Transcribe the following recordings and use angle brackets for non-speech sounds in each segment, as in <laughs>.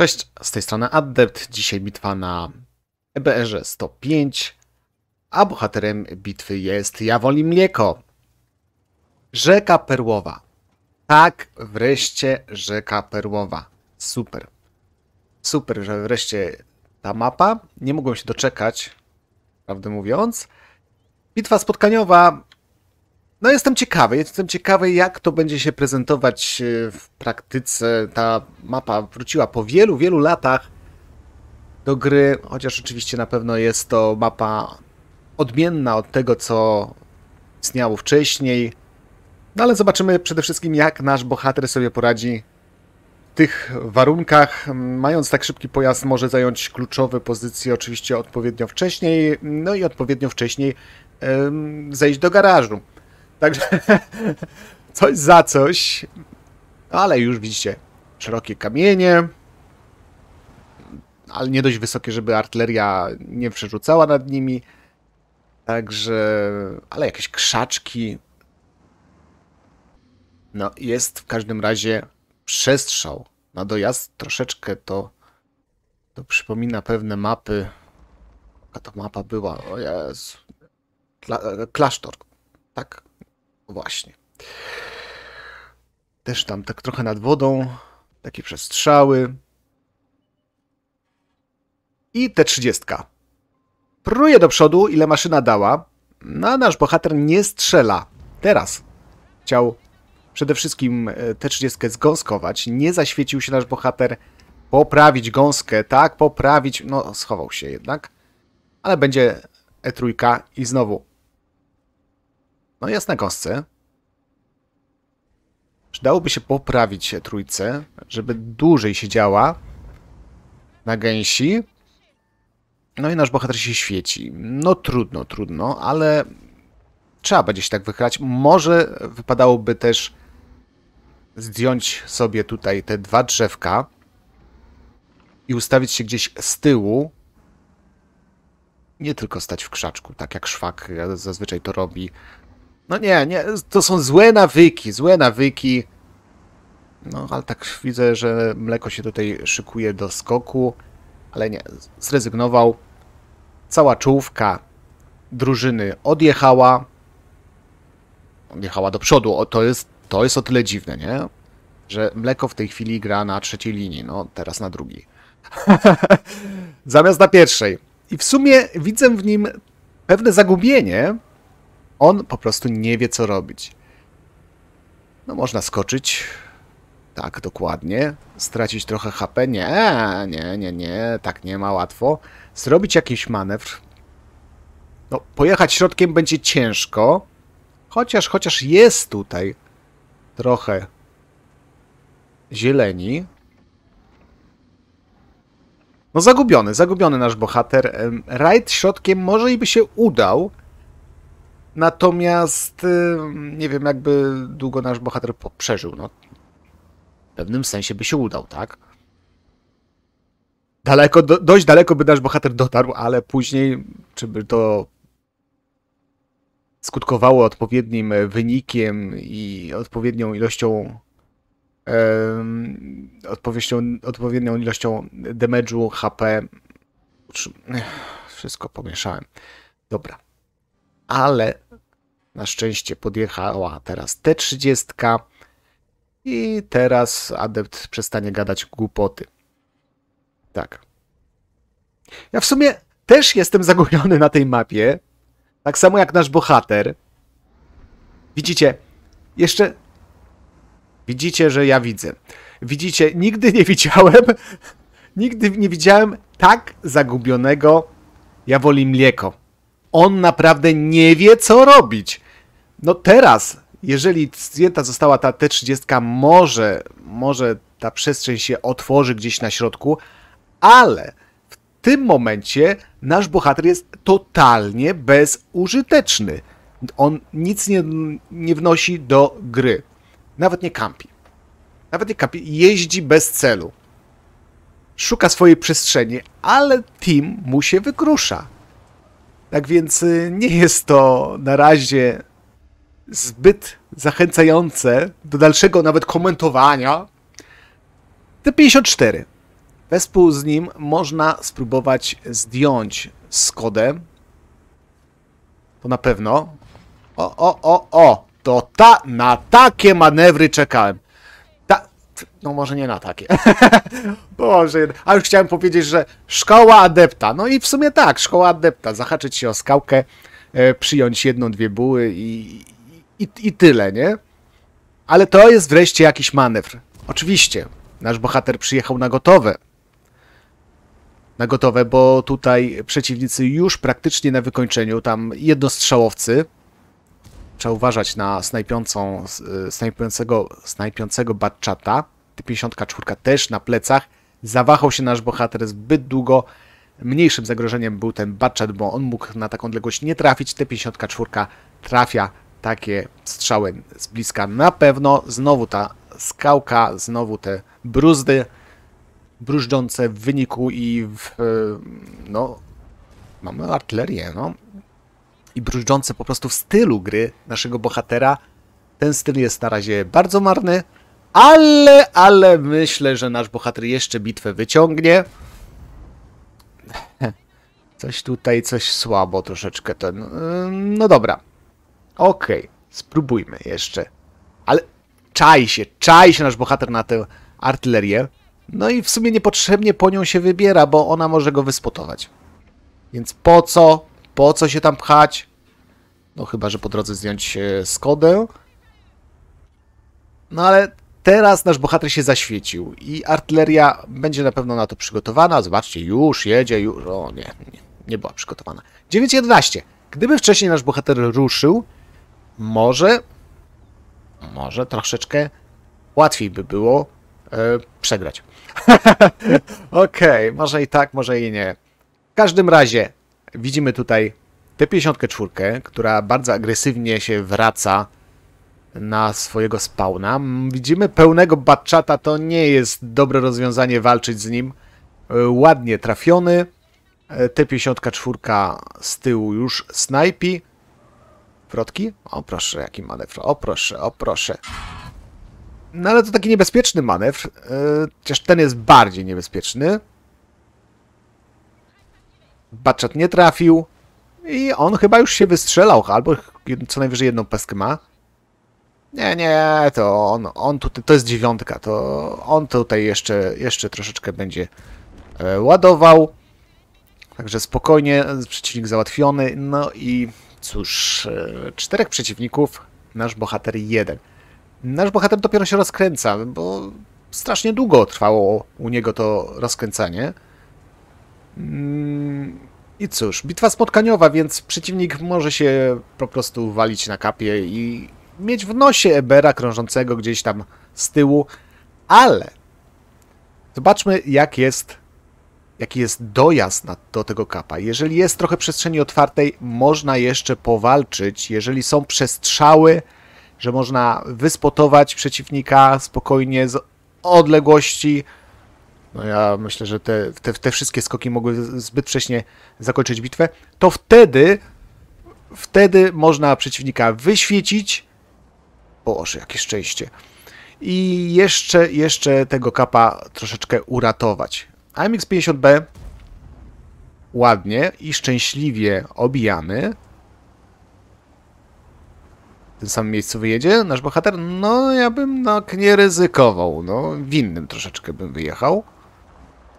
Cześć, z tej strony Adept. Dzisiaj bitwa na EBR 105, a bohaterem bitwy jest Jawoli Mleko. Rzeka Perłowa. Tak, wreszcie Rzeka Perłowa. Super. Super, że wreszcie ta mapa. Nie mogłem się doczekać, prawdę mówiąc. Bitwa spotkaniowa no jestem ciekawy, jestem ciekawy jak to będzie się prezentować e, w praktyce. Ta mapa wróciła po wielu, wielu latach do gry, chociaż oczywiście na pewno jest to mapa odmienna od tego, co istniało wcześniej. No ale zobaczymy przede wszystkim, jak nasz bohater sobie poradzi w tych warunkach. Mając tak szybki pojazd, może zająć kluczowe pozycje oczywiście odpowiednio wcześniej, no i odpowiednio wcześniej zejść do garażu. Także <laughs> coś za coś. Ale już widzicie, szerokie kamienie, ale nie dość wysokie, żeby artyleria nie przerzucała nad nimi. Także, ale jakieś krzaczki. No, jest w każdym razie przestrzał na no, dojazd. Troszeczkę to, to przypomina pewne mapy. Jaka to mapa była? O Jezu. Kla klasztor. Tak, Właśnie. Też tam tak trochę nad wodą, takie przestrzały. I te trzydziestka. Pruje do przodu, ile maszyna dała. No, a nasz bohater nie strzela. Teraz chciał przede wszystkim e, tę 30 zgąskować. Nie zaświecił się nasz bohater. Poprawić gąskę, tak? Poprawić. No, schował się jednak. Ale będzie E3 i znowu no jest na kostce. Przydałoby się poprawić trójce, żeby dłużej siedziała na gęsi. No i nasz bohater się świeci. No trudno, trudno, ale trzeba będzie się tak wychylać. Może wypadałoby też zdjąć sobie tutaj te dwa drzewka i ustawić się gdzieś z tyłu. Nie tylko stać w krzaczku, tak jak szwak zazwyczaj to robi no nie, nie, to są złe nawyki, złe nawyki. No, ale tak widzę, że mleko się tutaj szykuje do skoku, ale nie, zrezygnował. Cała czołówka drużyny odjechała. Odjechała do przodu. O, to, jest, to jest o tyle dziwne, nie? Że mleko w tej chwili gra na trzeciej linii, no teraz na drugiej. <laughs> Zamiast na pierwszej. I w sumie widzę w nim pewne zagubienie, on po prostu nie wie, co robić. No można skoczyć. Tak, dokładnie. Stracić trochę HP. Nie, nie, nie, nie. Tak nie ma łatwo. Zrobić jakiś manewr. No, pojechać środkiem będzie ciężko. Chociaż, chociaż jest tutaj trochę zieleni. No zagubiony, zagubiony nasz bohater. Rajd środkiem może i by się udał, Natomiast y, nie wiem, jakby długo nasz bohater przeżył. No, w pewnym sensie by się udał, tak? Daleko, do, dość daleko by nasz bohater dotarł, ale później, czy by to skutkowało odpowiednim wynikiem i odpowiednią ilością odpowiednią, odpowiednią ilością damage'u, HP. Wszystko pomieszałem. Dobra ale na szczęście podjechała teraz T30 i teraz adept przestanie gadać głupoty. Tak. Ja w sumie też jestem zagubiony na tej mapie, tak samo jak nasz bohater. Widzicie, jeszcze... Widzicie, że ja widzę. Widzicie, nigdy nie widziałem, <laughs> nigdy nie widziałem tak zagubionego woli Mleko on naprawdę nie wie, co robić. No teraz, jeżeli zdjęta została ta T30, może, może ta przestrzeń się otworzy gdzieś na środku, ale w tym momencie nasz bohater jest totalnie bezużyteczny. On nic nie, nie wnosi do gry. Nawet nie kampi. Nawet nie kampi. Jeździ bez celu. Szuka swojej przestrzeni, ale team mu się wykrusza. Tak więc y, nie jest to na razie zbyt zachęcające do dalszego nawet komentowania. T54. Wespół z nim można spróbować zdjąć kodem. To na pewno. O, o, o, o! To ta, na takie manewry czekałem no może nie na takie. <laughs> Boże, a już chciałem powiedzieć, że szkoła adepta. No i w sumie tak, szkoła adepta. Zahaczyć się o skałkę, e, przyjąć jedną, dwie buły i, i, i tyle, nie? Ale to jest wreszcie jakiś manewr. Oczywiście, nasz bohater przyjechał na gotowe. Na gotowe, bo tutaj przeciwnicy już praktycznie na wykończeniu, tam jednostrzałowcy, trzeba uważać na snajpiącą, y, snajpiącego, snajpiącego Batchata. T-54 też na plecach. Zawahał się nasz bohater zbyt długo. Mniejszym zagrożeniem był ten Batchat, bo on mógł na taką odległość nie trafić. T-54 trafia takie strzały z bliska na pewno. Znowu ta skałka, znowu te bruzdy brużdżące w wyniku i w, y, no, mamy artylerię, no i brużdżące po prostu w stylu gry naszego bohatera. Ten styl jest na razie bardzo marny, ale, ale myślę, że nasz bohater jeszcze bitwę wyciągnie. <laughs> Coś tutaj, coś słabo troszeczkę ten. No, no dobra. Okej, okay. spróbujmy jeszcze. Ale czaj się, czaj się nasz bohater na tę artylerię. No i w sumie niepotrzebnie po nią się wybiera, bo ona może go wyspotować. Więc po co po co się tam pchać? No chyba, że po drodze zdjąć e, Skodę. No ale teraz nasz bohater się zaświecił i artyleria będzie na pewno na to przygotowana. Zobaczcie, już jedzie, już... O nie, nie, nie była przygotowana. 9.11. Gdyby wcześniej nasz bohater ruszył, może... Może troszeczkę łatwiej by było yy, przegrać. <laughs> Okej, okay, może i tak, może i nie. W każdym razie widzimy tutaj T-54, która bardzo agresywnie się wraca na swojego spawna. Widzimy pełnego batchata, to nie jest dobre rozwiązanie walczyć z nim. Ładnie trafiony. T-54 z tyłu już snajpi. Wrotki? O proszę, jaki manewr. O proszę, o proszę. No ale to taki niebezpieczny manewr, e, chociaż ten jest bardziej niebezpieczny. Baczat nie trafił i on chyba już się wystrzelał, albo co najwyżej jedną peskę ma. Nie, nie, to on, on tutaj, to jest dziewiątka, to on tutaj jeszcze, jeszcze troszeczkę będzie e, ładował. Także spokojnie, przeciwnik załatwiony. No i cóż, e, czterech przeciwników, nasz bohater jeden. Nasz bohater dopiero się rozkręca, bo strasznie długo trwało u niego to rozkręcanie. Mm, I cóż, bitwa spotkaniowa, więc przeciwnik może się po prostu walić na kapie i mieć w nosie Ebera krążącego gdzieś tam z tyłu, ale zobaczmy jak jest jaki jest dojazd na, do tego kapa. Jeżeli jest trochę przestrzeni otwartej, można jeszcze powalczyć. Jeżeli są przestrzały, że można wyspotować przeciwnika spokojnie z odległości, no ja myślę, że te, te, te wszystkie skoki mogły zbyt wcześnie zakończyć bitwę. To wtedy, wtedy można przeciwnika wyświecić. Boże, jakie szczęście. I jeszcze, jeszcze tego kapa troszeczkę uratować. AMX-50B ładnie i szczęśliwie obijamy. W tym samym miejscu wyjedzie nasz bohater? No, ja bym tak nie ryzykował. No, innym troszeczkę bym wyjechał.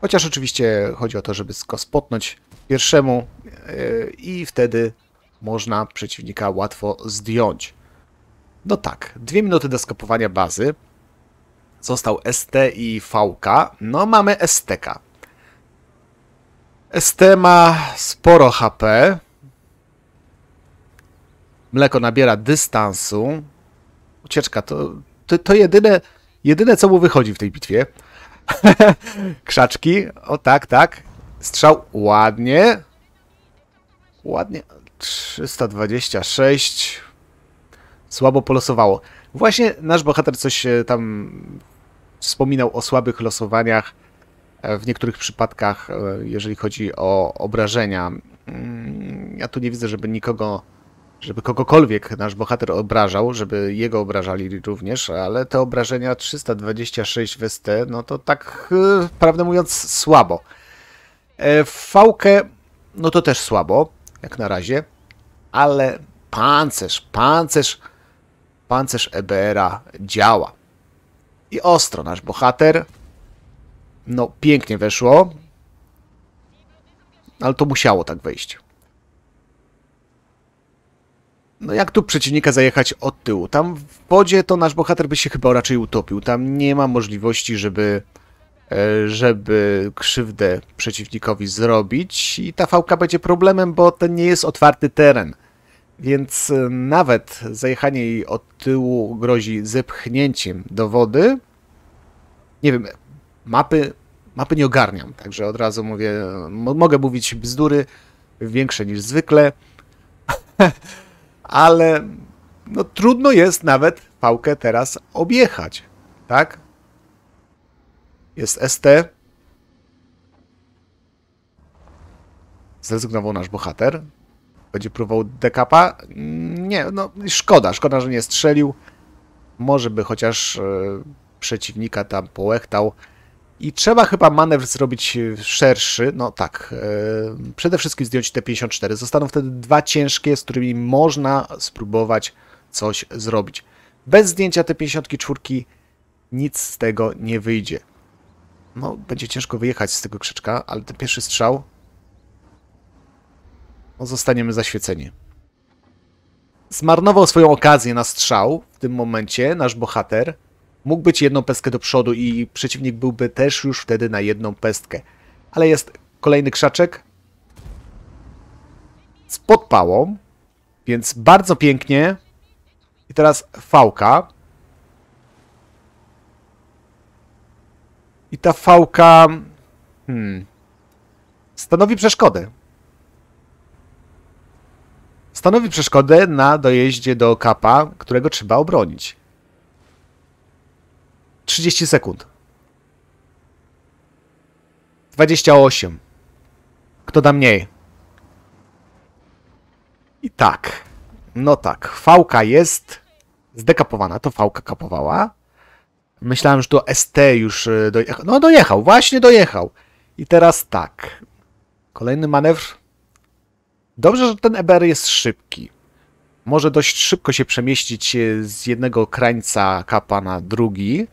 Chociaż oczywiście chodzi o to, żeby skospotnąć pierwszemu e, i wtedy można przeciwnika łatwo zdjąć. No tak, dwie minuty do skopowania bazy. Został ST i VK. No mamy STK. ST ma sporo HP. Mleko nabiera dystansu. Ucieczka to, to, to jedyne, jedyne, co mu wychodzi w tej bitwie. <laughs> Krzaczki. O tak, tak. Strzał ładnie. Ładnie. 326. Słabo polosowało. Właśnie nasz bohater coś e, tam wspominał o słabych losowaniach e, w niektórych przypadkach, e, jeżeli chodzi o obrażenia. Mm, ja tu nie widzę, żeby nikogo żeby kogokolwiek nasz bohater obrażał, żeby jego obrażali również, ale te obrażenia 326 WST, no to tak e, prawdę mówiąc słabo. fałkę, e, no to też słabo, jak na razie, ale pancerz, pancerz, pancerz EBR-a działa. I ostro nasz bohater, no pięknie weszło, ale to musiało tak wejść no jak tu przeciwnika zajechać od tyłu? Tam w wodzie to nasz bohater by się chyba raczej utopił. Tam nie ma możliwości, żeby, e, żeby krzywdę przeciwnikowi zrobić i ta fałka będzie problemem, bo ten nie jest otwarty teren. Więc e, nawet zajechanie jej od tyłu grozi zepchnięciem do wody. Nie wiem, mapy, mapy nie ogarniam, także od razu mówię, mogę mówić bzdury większe niż zwykle. <laughs> ale no, trudno jest nawet pałkę teraz objechać, tak? Jest ST. Zrezygnował nasz bohater. Będzie próbował dekapa? Nie, no szkoda, szkoda, że nie strzelił. Może by chociaż e, przeciwnika tam połechtał. I trzeba chyba manewr zrobić e, szerszy. No tak, e, przede wszystkim zdjąć te 54. Zostaną wtedy dwa ciężkie, z którymi można spróbować coś zrobić. Bez zdjęcia te 54 nic z tego nie wyjdzie. No, będzie ciężko wyjechać z tego krzyczka, ale ten pierwszy strzał... No, zostaniemy zaświeceni. Zmarnował swoją okazję na strzał w tym momencie nasz bohater. Mógł być jedną pestkę do przodu i przeciwnik byłby też już wtedy na jedną pestkę. Ale jest kolejny krzaczek z podpałą, więc bardzo pięknie. I teraz fałka. I ta fałka hmm, stanowi przeszkodę. Stanowi przeszkodę na dojeździe do kapa, którego trzeba obronić. 30 sekund. 28. Kto da mniej? I tak. No tak. Fałka jest zdekapowana. To fałka kapowała. Myślałem, że do ST już e, dojechał. No dojechał, właśnie dojechał. I teraz tak. Kolejny manewr. Dobrze, że ten EBR jest szybki. Może dość szybko się przemieścić e, z jednego krańca kapa na drugi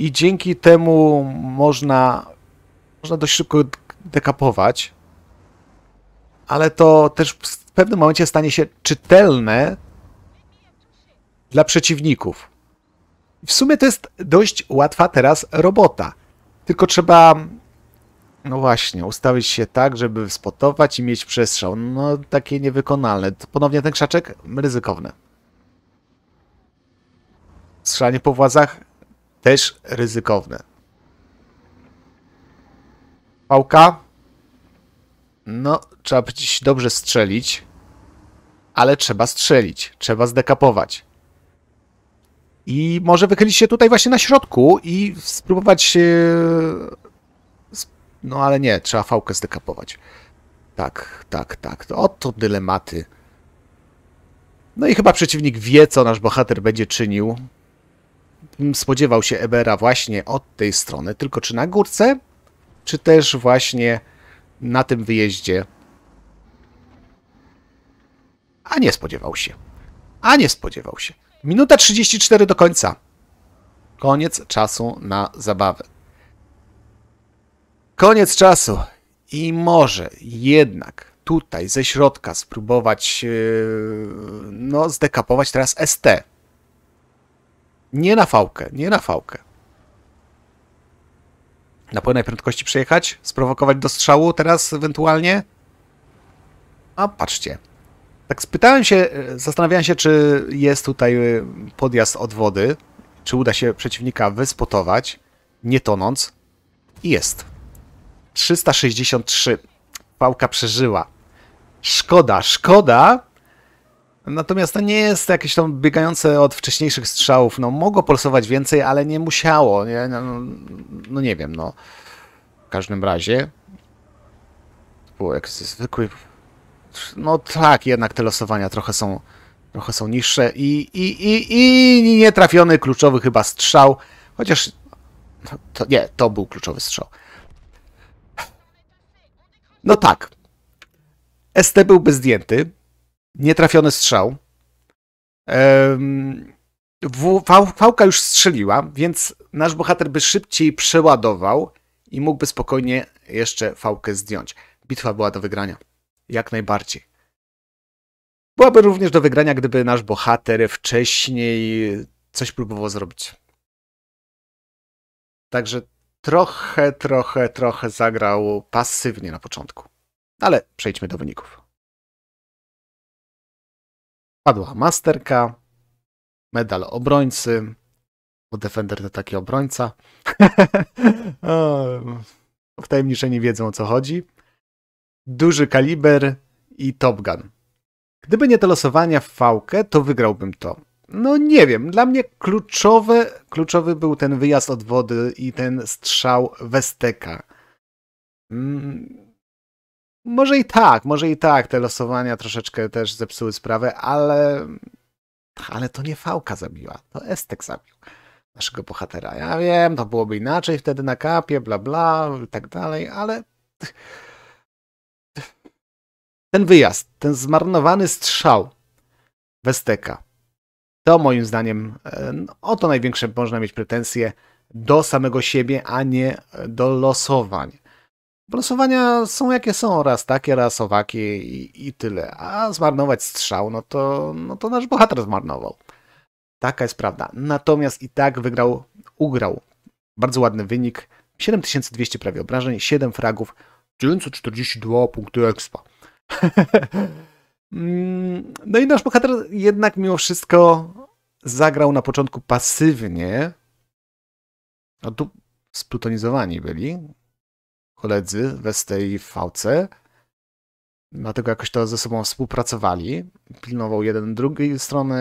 i dzięki temu można, można dość szybko dekapować, ale to też w pewnym momencie stanie się czytelne dla przeciwników. W sumie to jest dość łatwa teraz robota. Tylko trzeba, no właśnie, ustawić się tak, żeby spotować i mieć przestrzał. No, takie niewykonalne. To ponownie ten krzaczek? Ryzykowne. Strzelanie po włazach? też ryzykowne. Pałka? No, trzeba przecież dobrze strzelić, ale trzeba strzelić, trzeba zdekapować. I może wychylić się tutaj właśnie na środku i spróbować... No ale nie, trzeba fałkę zdekapować. Tak, tak, tak. Oto dylematy. No i chyba przeciwnik wie, co nasz bohater będzie czynił spodziewał się Ebera właśnie od tej strony, tylko czy na górce, czy też właśnie na tym wyjeździe. A nie spodziewał się. A nie spodziewał się. Minuta 34 do końca. Koniec czasu na zabawę. Koniec czasu. I może jednak tutaj ze środka spróbować yy, no, zdekapować teraz ST. Nie na fałkę, nie na fałkę. Na pełnej prędkości przejechać, sprowokować do strzału teraz ewentualnie. A patrzcie. Tak spytałem się, e, zastanawiałem się, czy jest tutaj e, podjazd od wody, czy uda się przeciwnika wyspotować, nie tonąc. I jest. 363. Pałka przeżyła. Szkoda, szkoda, Natomiast to nie jest jakieś tam biegające od wcześniejszych strzałów. No, mogło pulsować więcej, ale nie musiało. Nie? No, no, no nie wiem, no. W każdym razie było jak zwykły... No tak, jednak te losowania trochę są, trochę są niższe i, i, i, i nietrafiony kluczowy chyba strzał. Chociaż... to, nie, to był kluczowy strzał. No tak. ST byłby zdjęty, Nietrafiony strzał. Fałka już strzeliła, więc nasz bohater by szybciej przeładował i mógłby spokojnie jeszcze fałkę zdjąć. Bitwa była do wygrania. Jak najbardziej. Byłaby również do wygrania, gdyby nasz bohater wcześniej coś próbował zrobić. Także trochę, trochę, trochę zagrał pasywnie na początku. Ale przejdźmy do wyników. Padła masterka, medal obrońcy, bo Defender to taki obrońca. <laughs> nie wiedzą o co chodzi. Duży kaliber i Top Gun. Gdyby nie te losowania w fałkę, to wygrałbym to. No nie wiem, dla mnie kluczowe, kluczowy był ten wyjazd od wody i ten strzał Westeka. Mm, może i tak, może i tak. Te losowania troszeczkę też zepsuły sprawę, ale. Ale to nie Fałka zabiła, to Estek zabił naszego bohatera. Ja wiem, to byłoby inaczej wtedy na kapie, bla bla, i tak dalej, ale. Ten wyjazd, ten zmarnowany strzał Westeka, to moim zdaniem e, no, o to największe można mieć pretensje do samego siebie, a nie do losowań. Losowania są jakie są, raz takie, raz owakie i, i tyle. A zmarnować strzał, no to, no to nasz bohater zmarnował. Taka jest prawda. Natomiast i tak wygrał, ugrał. Bardzo ładny wynik. 7200 prawie obrażeń, 7 fragów, 942 punkty expa. <laughs> Mm, no i nasz bohater jednak mimo wszystko zagrał na początku pasywnie. No tu splutonizowani byli, koledzy w STIV-ce. Dlatego jakoś to ze sobą współpracowali. Pilnował jeden drugiej strony,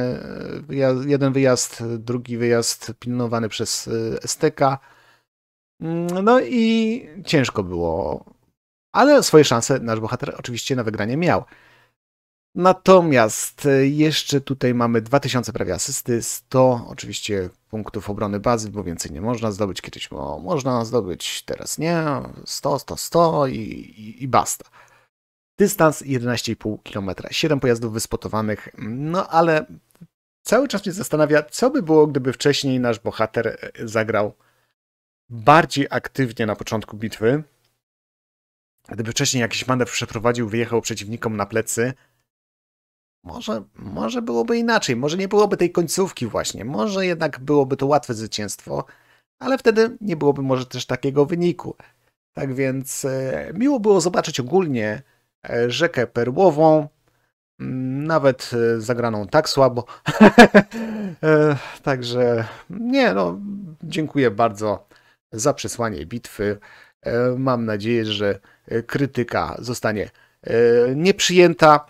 e, jeden wyjazd, drugi wyjazd pilnowany przez e, STK. Mm, no i ciężko było, ale swoje szanse nasz bohater oczywiście na wygranie miał. Natomiast y, jeszcze tutaj mamy 2000 prawie asysty, 100 oczywiście punktów obrony bazy, bo więcej nie można zdobyć. Kiedyś bo można zdobyć, teraz nie. 100, 100, 100 i, i, i basta. Dystans 11,5 km. 7 pojazdów wyspotowanych, no ale cały czas mnie zastanawia, co by było, gdyby wcześniej nasz bohater e, zagrał bardziej aktywnie na początku bitwy. Gdyby wcześniej jakiś manewr przeprowadził, wyjechał przeciwnikom na plecy, może, może byłoby inaczej, może nie byłoby tej końcówki właśnie, może jednak byłoby to łatwe zwycięstwo, ale wtedy nie byłoby może też takiego wyniku. Tak więc e, miło było zobaczyć ogólnie e, rzekę perłową, mm, nawet e, zagraną tak słabo. <laughs> Także nie, no, dziękuję bardzo za przesłanie bitwy. Mam nadzieję, że krytyka zostanie nieprzyjęta.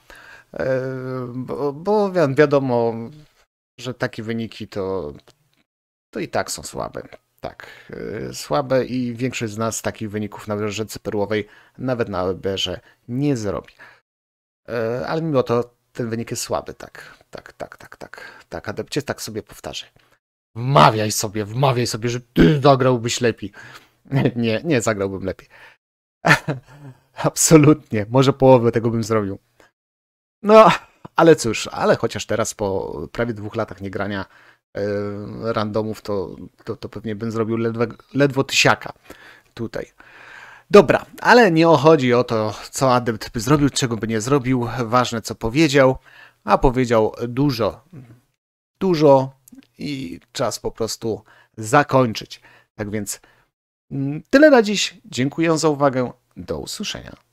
E, bo, bo wiadomo, że takie wyniki to, to i tak są słabe. Tak, e, słabe i większość z nas takich wyników na wyżerze perłowej, nawet na ebr nie zrobi. E, ale mimo to ten wynik jest słaby, tak, tak, tak, tak, tak, tak, adepcie tak sobie powtarzę. Wmawiaj sobie, wmawiaj sobie, że ty zagrałbyś lepiej. <laughs> Nie, nie zagrałbym lepiej. <laughs> Absolutnie, może połowę tego bym zrobił. No, ale cóż, ale chociaż teraz po prawie dwóch latach niegrania yy, e, randomów, to, to, to, pewnie bym zrobił ledwo, ledwo tysiaka tutaj. Dobra, ale nie chodzi o to, co adept by zrobił, czego by nie zrobił. Ważne, co powiedział, a powiedział dużo. Dużo i czas po prostu zakończyć. Tak więc mm, tyle na dziś. Dziękuję za uwagę. Do usłyszenia.